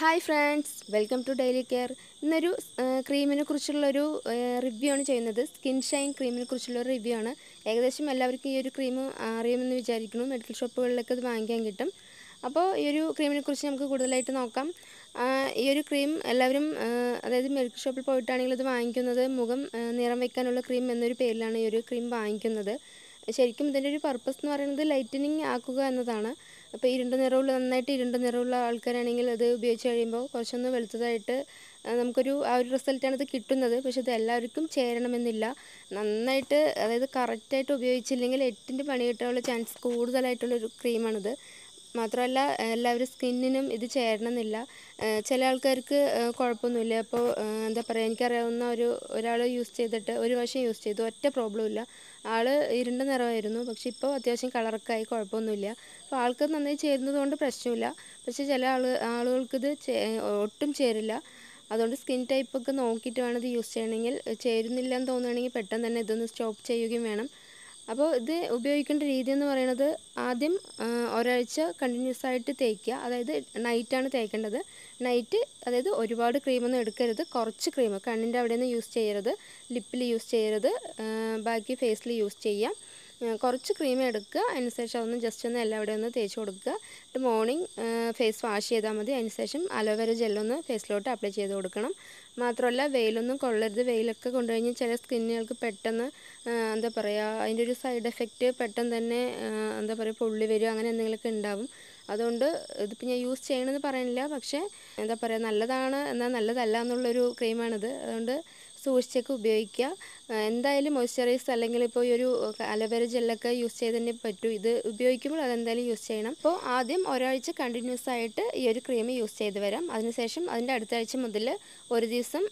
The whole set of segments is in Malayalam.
hi friends welcome to daily care ഇന്നൊരു ക്രീമിനെ കുറിച്ചുള്ളൊരു റിവ്യൂ ആണ് ചെയ്യുന്നത് സ്കിൻ ഷൈൻ ക്രീമിനെ കുറിച്ചുള്ളൊരു റിവ്യൂ ആണ് ഏകദേശം എല്ലാവർക്കും ഈ ഒരു ക്രീം അറിയുമെന്ന് വിചാരിക്കുന്നു മെഡിക്കൽ ഷോപ്പുകളിലൊക്കെ അത് വാങ്ങിക്കാൻ കിട്ടും അപ്പോൾ ഈ ഒരു ക്രീമിനെ കുറിച്ച് നമുക്ക് കൂടുതലായിട്ട് നോക്കാം ഈ ഒരു ക്രീം എല്ലാവരും അതായത് മെഡിക്കൽ ഷോപ്പിൽ പോയിട്ടാണെങ്കിൽ അത് വാങ്ങിക്കുന്നത് മുഖം നിറം വയ്ക്കാനുള്ള ക്രീം എന്നൊരു പേരിലാണ് ഈ ഒരു ക്രീം വാങ്ങിക്കുന്നത് ശരിക്കും ഇതിൻ്റെ ഒരു പർപ്പസ് എന്ന് പറയുന്നത് ലൈറ്റനിങ് ആക്കുക എന്നതാണ് അപ്പോൾ ഇരുണ്ട നിറമുള്ള നന്നായിട്ട് ഇരുണ്ട നിറമുള്ള ആൾക്കാരാണെങ്കിൽ അത് ഉപയോഗിച്ച് കഴിയുമ്പോൾ കുറച്ചൊന്ന് വെളുത്തതായിട്ട് നമുക്കൊരു ആ ഒരു റിസൾട്ടാണ് ഇത് കിട്ടുന്നത് പക്ഷെ ഇത് എല്ലാവർക്കും ചേരണമെന്നില്ല നന്നായിട്ട് അതായത് കറക്റ്റായിട്ട് ഉപയോഗിച്ചില്ലെങ്കിൽ എട്ടിൻ്റെ പണി കിട്ടാനുള്ള ചാൻസ് കൂടുതലായിട്ടുള്ളൊരു ക്രീമാണിത് മാത്രമല്ല എല്ലാവരും സ്കിന്നിനും ഇത് ചേരണമെന്നില്ല ചില ആൾക്കാർക്ക് കുഴപ്പമൊന്നുമില്ല അപ്പോൾ എന്താ പറയുക എനിക്കറിയാവുന്ന ഒരു ഒരാൾ യൂസ് ചെയ്തിട്ട് ഒരു വശം യൂസ് ചെയ്തു ഒറ്റ പ്രോബ്ലം ഇല്ല ആൾ ഇരുണ്ട നിറമായിരുന്നു പക്ഷേ ഇപ്പോൾ അത്യാവശ്യം കളറൊക്കെ ആയി കുഴപ്പമൊന്നുമില്ല അപ്പോൾ ആൾക്ക് നന്നായി ചേരുന്നതുകൊണ്ട് പ്രശ്നമില്ല പക്ഷേ ചില ആൾ ആളുകൾക്കിത് ഒട്ടും ചേരില്ല അതുകൊണ്ട് സ്കിൻ ടൈപ്പൊക്കെ നോക്കിയിട്ട് വേണം ഇത് യൂസ് ചെയ്യണമെങ്കിൽ ചേരുന്നില്ല എന്ന് തോന്നുകയാണെങ്കിൽ പെട്ടെന്ന് തന്നെ ഇതൊന്ന് സ്റ്റോപ്പ് ചെയ്യുകയും വേണം അപ്പോൾ ഇത് ഉപയോഗിക്കേണ്ട രീതി എന്ന് പറയുന്നത് ആദ്യം ഒരാഴ്ച കണ്ടിന്യൂസ് ആയിട്ട് തേക്കുക അതായത് നൈറ്റാണ് തേക്കേണ്ടത് നൈറ്റ് അതായത് ഒരുപാട് ക്രീമൊന്നും എടുക്കരുത് കുറച്ച് ക്രീം കണ്ണിൻ്റെ അവിടെ നിന്ന് യൂസ് ചെയ്യരുത് ലിപ്പിൽ യൂസ് ചെയ്യരുത് ബാക്കി ഫേസിൽ യൂസ് ചെയ്യാം കുറച്ച് ക്രീം എടുക്കുക അതിനുശേഷം അതൊന്ന് ജസ്റ്റ് ഒന്ന് എല്ലാവിടെ ഒന്ന് തേച്ച് കൊടുക്കുക എന്നിട്ട് മോർണിംഗ് ഫേസ് വാഷ് ചെയ്താൽ മതി അതിനുശേഷം അലോവേര ജെല്ലൊന്ന് ഫേസിലോട്ട് അപ്ലൈ ചെയ്ത് കൊടുക്കണം മാത്രമല്ല വെയിലൊന്നും കൊള്ളരുത് വെയിലൊക്കെ കൊണ്ടുകഴിഞ്ഞ് ചില സ്കിന്നുകൾക്ക് പെട്ടെന്ന് എന്താ പറയുക അതിൻ്റെ ഒരു സൈഡ് എഫക്റ്റ് പെട്ടെന്ന് തന്നെ എന്താ പറയുക പൊള്ളി വരും അങ്ങനെ എന്തെങ്കിലുമൊക്കെ ഉണ്ടാവും അതുകൊണ്ട് ഇതിപ്പോൾ ഞാൻ യൂസ് ചെയ്യണമെന്ന് പറയുന്നില്ല പക്ഷേ എന്താ പറയുക നല്ലതാണ് എന്നാൽ നല്ലതല്ല എന്നുള്ളൊരു ക്രീമാണിത് അതുകൊണ്ട് സൂക്ഷിച്ചൊക്കെ ഉപയോഗിക്കുക എന്തായാലും മോയ്സ്ചറൈസർ അല്ലെങ്കിൽ ഇപ്പോൾ ഈ ഒരു അലവേര ജെല്ലൊക്കെ യൂസ് തന്നെ പറ്റൂ ഇത് ഉപയോഗിക്കുമ്പോൾ അതെന്തായാലും യൂസ് ചെയ്യണം അപ്പോൾ ആദ്യം ഒരാഴ്ച കണ്ടിന്യൂസ് ആയിട്ട് ഈ ഒരു ക്രീം യൂസ് ചെയ്ത് വരാം അതിനുശേഷം അതിൻ്റെ അടുത്ത ആഴ്ച മുതൽ ഒരു ദിവസം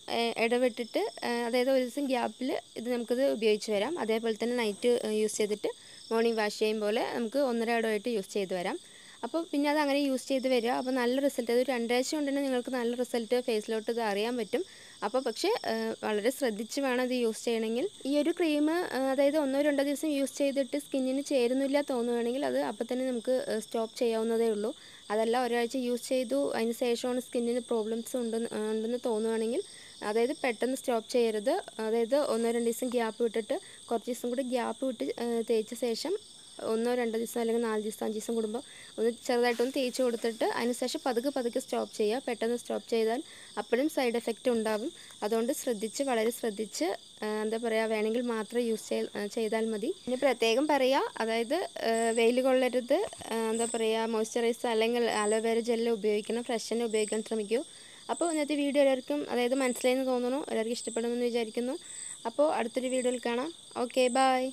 ഇടവിട്ടിട്ട് അതായത് ഒരു ദിവസം ഗ്യാപ്പിൽ ഇത് നമുക്കിത് ഉപയോഗിച്ച് വരാം അതേപോലെ തന്നെ നൈറ്റ് യൂസ് ചെയ്തിട്ട് മോർണിംഗ് വാഷ് ചെയ്യുമ്പോൾ പോലെ നമുക്ക് ഒന്നര ഇടമായിട്ട് യൂസ് ചെയ്ത് വരാം അപ്പോൾ പിന്നെ അത് അങ്ങനെ യൂസ് ചെയ്ത് വരിക അപ്പോൾ നല്ല റിസൾട്ട് അത് രണ്ടാഴ്ച കൊണ്ട് തന്നെ നിങ്ങൾക്ക് നല്ല റിസൾട്ട് ഫേസിലോട്ട് ഇത് അറിയാൻ പറ്റും അപ്പോൾ പക്ഷേ വളരെ ശ്രദ്ധിച്ച് വേണം ഇത് യൂസ് ചെയ്യണമെങ്കിൽ ഈ ഒരു ക്രീം അതായത് ഒന്നോ രണ്ടോ ദിവസം യൂസ് ചെയ്തിട്ട് സ്കിന്നിന് ചേരുന്നില്ല തോന്നുകയാണെങ്കിൽ അത് അപ്പോൾ തന്നെ നമുക്ക് സ്റ്റോപ്പ് ചെയ്യാവുന്നതേ ഉള്ളൂ അതല്ല ഒരാഴ്ച യൂസ് ചെയ്തു അതിന് ശേഷമാണ് സ്കിന്നിന് പ്രോബ്ലംസ് ഉണ്ടെന്ന് ഉണ്ടെന്ന് തോന്നുകയാണെങ്കിൽ അതായത് പെട്ടെന്ന് സ്റ്റോപ്പ് ചെയ്യരുത് അതായത് ഒന്നോ രണ്ടു ദിവസം ഗ്യാപ്പ് വിട്ടിട്ട് കുറച്ച് ദിവസം കൂടി ഗ്യാപ്പ് വിട്ട് തേച്ച ശേഷം ഒന്നോ രണ്ടോ ദിവസം അല്ലെങ്കിൽ നാല് ദിവസം അഞ്ച് ദിവസം കൂടുമ്പോൾ ഒന്ന് ചെറുതായിട്ടൊന്ന് തേച്ച് കൊടുത്തിട്ട് അതിനുശേഷം പതുക്കെ പതുക്കെ സ്റ്റോപ്പ് ചെയ്യുക പെട്ടെന്ന് സ്റ്റോപ്പ് ചെയ്താൽ അപ്പോഴും സൈഡ് എഫക്റ്റ് ഉണ്ടാവും അതുകൊണ്ട് ശ്രദ്ധിച്ച് വളരെ ശ്രദ്ധിച്ച് എന്താ പറയുക വേണമെങ്കിൽ മാത്രം യൂസ് ചെയ്താൽ മതി പിന്നെ പ്രത്യേകം പറയുക അതായത് വെയിൽ കൊള്ളരുത് എന്താ പറയുക മോയ്സ്ചറൈസർ അല്ലെങ്കിൽ അലോവേര ജെല്ല് ഉപയോഗിക്കണം ഫ്രഷ് തന്നെ ഉപയോഗിക്കാൻ ശ്രമിക്കൂ അപ്പോൾ ഇന്നത്തെ വീഡിയോ എല്ലാവർക്കും അതായത് മനസ്സിലായെന്ന് തോന്നുന്നു എല്ലാവർക്കും ഇഷ്ടപ്പെടുമെന്ന് വിചാരിക്കുന്നു അപ്പോൾ അടുത്തൊരു വീഡിയോയിൽ കാണാം ഓക്കെ ബായ്